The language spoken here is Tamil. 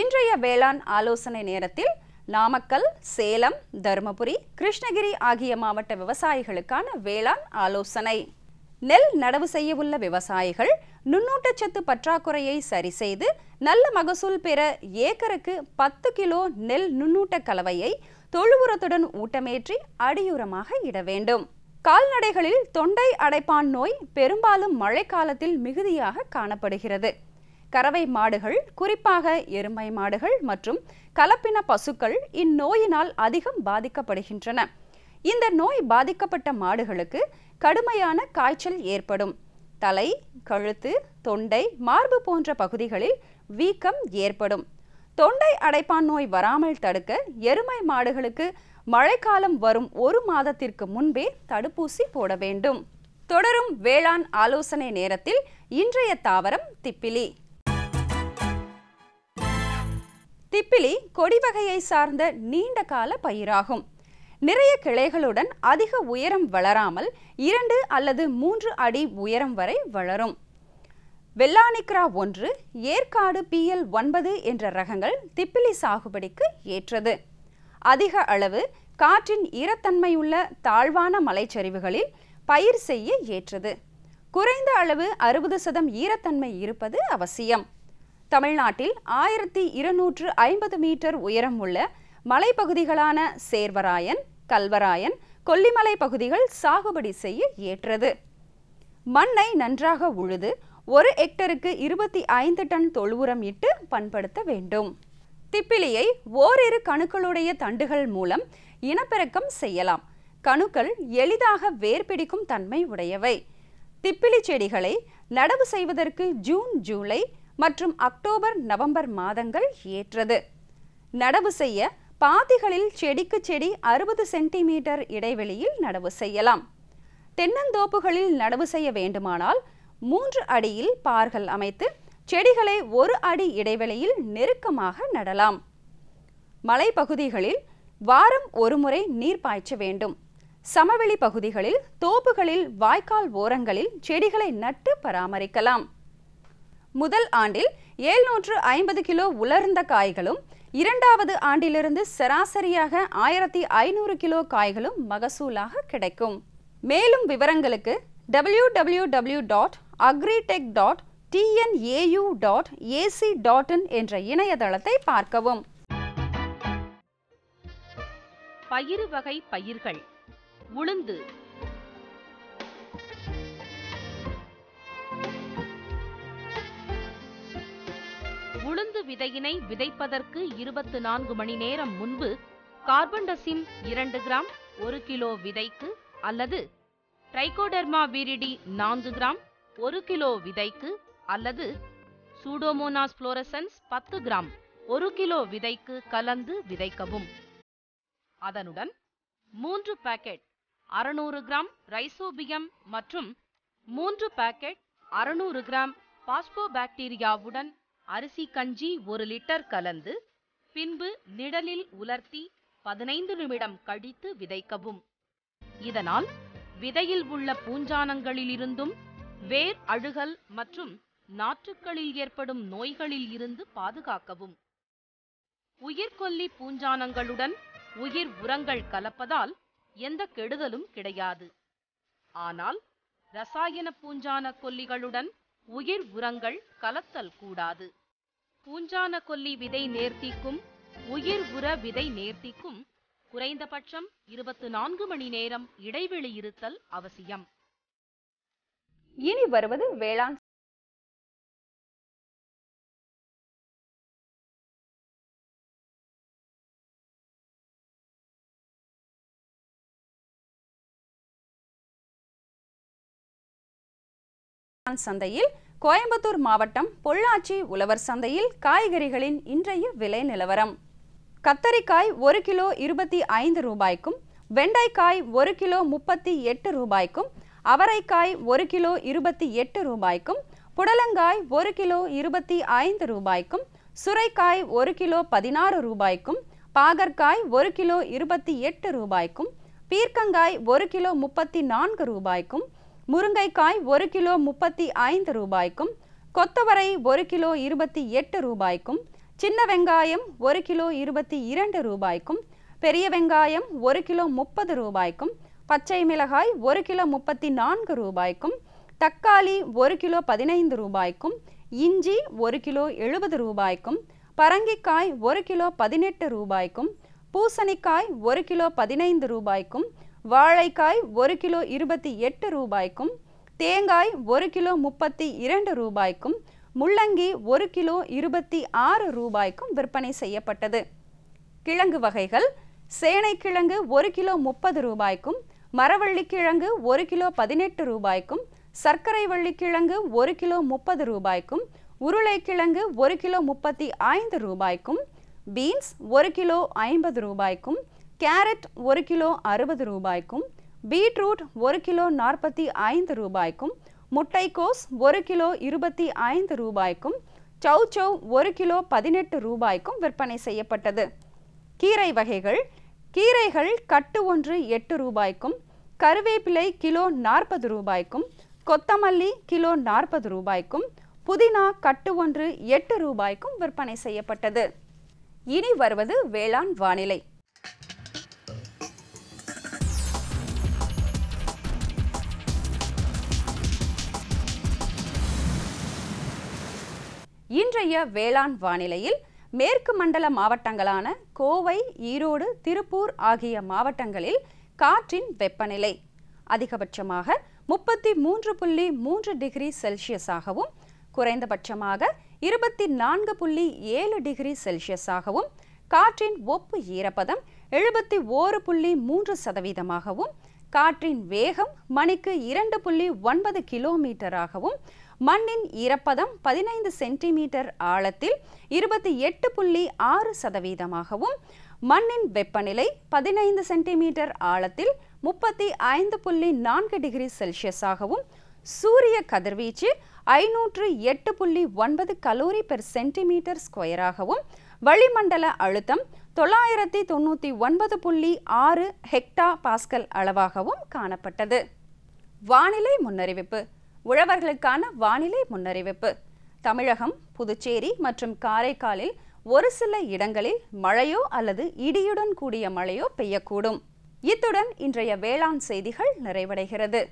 இன்றைய வேளாண் ஆலோசனை நேரத்தில் நாமக்கல் சேலம் தருமபுரி கிருஷ்ணகிரி ஆகிய மாவட்ட விவசாயிகளுக்கான வேளாண் ஆலோசனை நெல் நடவு செய்யவுள்ள விவசாயிகள் நுண்ணூட்டச்சத்து பற்றாக்குறையை சரி செய்து நல்ல மகசூல் பெற ஏக்கருக்கு பத்து கிலோ நெல் நுண்ணூட்ட கலவையை தொழுவுரத்துடன் ஊட்டமேற்றி அடியுரமாக இட வேண்டும் கால்நடைகளில் தொண்டை அடைப்பான் நோய் பெரும்பாலும் மழைக்காலத்தில் மிகுதியாக காணப்படுகிறது கறவை மாடுகள் குறிப்பாக எருமை மாடுகள் மற்றும் கலப்பின பசுக்கள் இந்நோயினால் அதிகம் பாதிக்கப்படுகின்றன இந்த நோய் பாதிக்கப்பட்ட மாடுகளுக்கு கடுமையான காய்ச்சல் ஏற்படும் தலை கழுத்து தொண்டை மார்பு போன்ற பகுதிகளில் வீக்கம் ஏற்படும் தொண்டை அடைப்பான் நோய் வராமல் தடுக்க எருமை மாடுகளுக்கு மழைக்காலம் வரும் ஒரு மாதத்திற்கு முன்பே தடுப்பூசி போட வேண்டும் தொடரும் வேளாண் ஆலோசனை நேரத்தில் இன்றைய தாவரம் திப்பிலி திப்பிலி கொடி வகையை சார்ந்த நீண்ட கால பயிராகும் நிறைய கிளைகளுடன் அதிக உயரம் வளராமல் இரண்டு அல்லது மூன்று அடி உயரம் வரை வளரும் வெள்ளானிக்ரா ஒன்று ஏற்காடு பிஎல் ஒன்பது என்ற ரகங்கள் திப்பிலி சாகுபடிக்கு ஏற்றது அதிக அளவு காற்றின் ஈரத்தன்மையுள்ள தாழ்வான மலைச்சரிவுகளில் பயிர் செய்ய ஏற்றது குறைந்த அளவு அறுபது சதம் ஈரத்தன்மை இருப்பது அவசியம் தமிழ்நாட்டில் ஆயிரத்தி இருநூற்று ஐம்பது மீட்டர் உயரம் உள்ள மலைப்பகுதிகளான சேர்வராயன் கல்வராயன் கொல்லிமலை பகுதிகள் சாகுபடி செய்ய ஏற்றது மண்ணை நன்றாக உழுது ஒரு ஹெக்டருக்கு இருபத்தி ஐந்து டன் தொழுவுரம் இட்டு பண்படுத்த வேண்டும் திப்பிலியை ஓரிரு கணுக்களுடைய தண்டுகள் மூலம் இனப்பெருக்கம் செய்யலாம் கணுக்கள் எளிதாக வேர் பிடிக்கும் தன்மை உடையவை திப்பிலி செடிகளை நடவு செய்வதற்கு ஜூன் ஜூலை மற்றும் அக்டோபர் நவம்பர் மாதங்கள் ஏற்றது நடவு செய்ய பாத்திகளில் செடிக்கு செடி அறுபது சென்டிமீட்டர் இடைவெளியில் நடவு செய்யலாம் தென்னந்தோப்புகளில் நடவு செய்ய வேண்டுமானால் மூன்று அடியில் பார்கள் அமைத்து செடிகளை ஒரு அடி இடைவெளியில் நெருக்கமாக நடலாம் மலைப்பகுதிகளில் வாரம் ஒருமுறை நீர் பாய்ச்ச வேண்டும் சமவெளி பகுதிகளில் தோப்புகளில் வாய்க்கால் ஓரங்களில் செடிகளை நட்டு பராமரிக்கலாம் முதல் ஆண்டில் ஏழ்நூற்று ஐம்பது கிலோ உலர்ந்த காய்களும் இரண்டாவது ஆண்டிலிருந்து சராசரியாக ஆயிரத்தி ஐநூறு கிலோ காய்களும் மகசூலாக கிடைக்கும் மேலும் விவரங்களுக்கு W W W dot agritech dot TNAU dot AC dot in என்ற இணையதளத்தை பார்க்கவும் பயிறு வகை பயிர்கள் உளுந்து உளுந்து விதையினை விதைப்பதற்கு இருபத்து நான்கு மணி நேரம் முன்பு கார்பன்டசிம் இரண்டு கிராம் ஒரு கிலோ விதைக்கு அல்லது ட்ரைகோடெர்மா வீரிடி நான்கு கிராம் ஒரு கிலோ விதைக்கு அல்லது சூடோமோனாஸ் புளோரசன்ஸ் பத்து கிராம் ஒரு கிலோ விதைக்கு கலந்து விதைக்கவும் அதனுடன் மூன்று பேக்கெட் அறுநூறு கிராம் ரைசோபியம் மற்றும் மூன்று பேக்கெட் அறுநூறு கிராம் பாஸ்போபாக்டீரியாவுடன் அரிசி கஞ்சி ஒரு லிட்டர் கலந்து பின்பு நிழலில் உலர்த்தி பதினைந்து நிமிடம் கழித்து விதைக்கவும் இதனால் விதையில் உள்ள பூஞ்சானங்களிலிருந்தும் வேர் அழுகல் மற்றும் நாற்றுக்களில் ஏற்படும் நோய்களில் இருந்து பாதுகாக்கவும் உயிர்கொல்லி பூஞ்சானங்களுடன் உயிர் உரங்கள் கலப்பதால் எந்த கெடுதலும் கிடையாது ஆனால் ரசாயன பூஞ்சான கொல்லிகளுடன் உயிர் உரங்கள் கலத்தல் கூடாது பூஞ்சான கொல்லி விதை நேர்த்திக்கும் உயிர் உர விதை நேர்த்திக்கும் குறைந்தபட்சம் இருபத்து நான்கு மணி நேரம் இடைவெளி இருத்தல் அவசியம் இனி வருவது வேளாண் சந்தையில் கோயம்புத்தூர் மாவட்டம் பொள்ளாச்சி உழவர் சந்தையில் காய்கறிகளின் இன்றைய விலை நிலவரம் கத்தரிக்காய் ஒரு கிலோ இருபத்தி ஐந்து ரூபாய்க்கும் வெண்டைக்காய் ஒரு கிலோ முப்பத்தி எட்டு ரூபாய்க்கும் அவரைக்காய் ஒரு கிலோ இருபத்தி எட்டு ரூபாய்க்கும் புடலங்காய் ஒரு கிலோ இருபத்தி ஐந்து ரூபாய்க்கும் சுரைக்காய் ஒரு கிலோ பதினாறு ரூபாய்க்கும் பாகற்காய் ஒரு கிலோ இருபத்தி எட்டு ரூபாய்க்கும் பீர்க்கங்காய் ஒரு கிலோ முப்பத்தி நான்கு ரூபாய்க்கும் முருங்கைக்காய் ஒரு கிலோ முப்பத்தி ஐந்து ரூபாய்க்கும் கொத்தவரை ஒரு கிலோ இருபத்தி எட்டு ரூபாய்க்கும் சின்ன வெங்காயம் ஒரு கிலோ இருபத்தி இரண்டு ரூபாய்க்கும் பெரிய வெங்காயம் ஒரு கிலோ முப்பது ரூபாய்க்கும் பச்சை மிளகாய் ஒரு கிலோ முப்பத்தி நான்கு ரூபாய்க்கும் தக்காளி ஒரு கிலோ பதினைந்து ரூபாய்க்கும் இஞ்சி ஒரு கிலோ எழுபது ரூபாய்க்கும் பரங்கிக்காய் ஒரு கிலோ பதினெட்டு ரூபாய்க்கும் பூசணிக்காய் ஒரு கிலோ பதினைந்து ரூபாய்க்கும் வாழைக்காய் ஒரு கிலோ இருபத்தி எட்டு ரூபாய்க்கும் தேங்காய் ஒரு கிலோ முப்பத்தி இரண்டு ரூபாய்க்கும் முள்ளங்கி ஒரு கிலோ இருபத்தி ஆறு ரூபாய்க்கும் விற்பனை செய்யப்பட்டது கிழங்கு வகைகள் சேனைக்கிழங்கு ஒரு கிலோ முப்பது ரூபாய்க்கும் மரவள்ளிக்கிழங்கு ஒரு கிலோ பதினெட்டு ரூபாய்க்கும் சர்க்கரை வள்ளிக்கிழங்கு ஒரு கிலோ முப்பது ரூபாய்க்கும் உருளைக்கிழங்கு ஒரு கிலோ முப்பத்தி ஐந்து ரூபாய்க்கும் பீன்ஸ் ஒரு கிலோ ஐம்பது ரூபாய்க்கும் கேரட் ஒரு கிலோ அறுபது ரூபாய்க்கும் பீட்ரூட் ஒரு கிலோ நாற்பத்தி ஐந்து ரூபாய்க்கும் முட்டைக்கோஸ் ஒரு கிலோ இருபத்தி ஐந்து ரூபாய்க்கும் சவ் ஒரு கிலோ பதினெட்டு ரூபாய்க்கும் விற்பனை செய்யப்பட்டது கீரை வகைகள் கீரைகள் கட்டு ஒன்று எட்டு ரூபாய்க்கும் கருவேப்பிலை கிலோ நாற்பது ரூபாய்க்கும் கொத்தமல்லி கிலோ நாற்பது ரூபாய்க்கும் புதினா கட்டு ஒன்று எட்டு ரூபாய்க்கும் விற்பனை செய்யப்பட்டது இனி வருவது வேளாண் வானிலை இன்றைய வேளாண் வானிலையில் மேற்கு மண்டல மாவட்டங்களான கோவை ஈரோடு திருப்பூர் ஆகிய மாவட்டங்களில் காற்றின் வெப்பநிலை அதிகபட்சமாக முப்பத்தி மூன்று புள்ளி மூன்று டிகிரி செல்சியஸாகவும் குறைந்தபட்சமாக இருபத்தி நான்கு புள்ளி ஏழு டிகிரி செல்சியஸாகவும் காற்றின் ஒப்பு ஈரப்பதம் எழுபத்தி ஓரு புள்ளி மூன்று சதவீதமாகவும் காற்றின் வேகம் மணிக்கு இரண்டு புள்ளி ஒன்பது கிலோமீட்டராகவும் மண்ணின் ஈரப்பதம் பதினைந்து சென்டிமீட்டர் ஆழத்தில் இருபத்தி எட்டு புள்ளி ஆறு சதவீதமாகவும் மண்ணின் வெப்பநிலை பதினைந்து சென்டிமீட்டர் ஆழத்தில் முப்பத்தி ஐந்து புள்ளி நான்கு டிகிரி செல்சியஸாகவும் சூரிய கதிர்வீச்சு ஐநூற்று எட்டு புள்ளி ஒன்பது கலோரி பெர் சென்டிமீட்டர் ஸ்கொயராகவும் வளிமண்டல அழுத்தம் தொள்ளாயிரத்தி தொண்ணூற்றி ஒன்பது புள்ளி ஆறு ஹெக்டா பாஸ்கல் அளவாகவும் காணப்பட்டது வானிலை முன்னறிவிப்பு உழவர்களுக்கான வானிலை முன்னறிவிப்பு தமிழகம் புதுச்சேரி மற்றும் காரைக்காலில் ஒரு சில இடங்களில் மழையோ அல்லது இடியுடன் கூடிய மழையோ பெய்யக்கூடும் இத்துடன் இன்றைய வேளாண் செய்திகள் நிறைவடைகிறது